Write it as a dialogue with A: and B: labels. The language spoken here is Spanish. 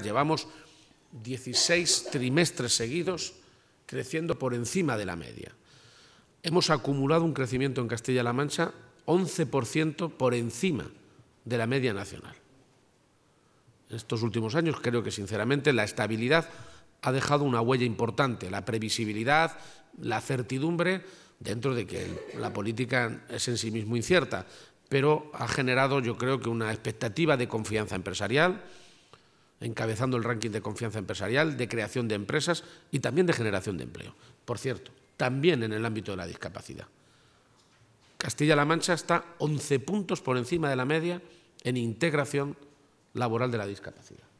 A: Llevamos 16 trimestres seguidos creciendo por encima de la media. Hemos acumulado un crecimiento en Castilla-La Mancha 11% por encima de la media nacional. En estos últimos años creo que sinceramente la estabilidad ha dejado una huella importante, la previsibilidad, la certidumbre, dentro de que la política es en sí mismo incierta, pero ha generado yo creo que una expectativa de confianza empresarial, encabezando el ranking de confianza empresarial, de creación de empresas y también de generación de empleo. Por cierto, también en el ámbito de la discapacidad. Castilla-La Mancha está 11 puntos por encima de la media en integración laboral de la discapacidad.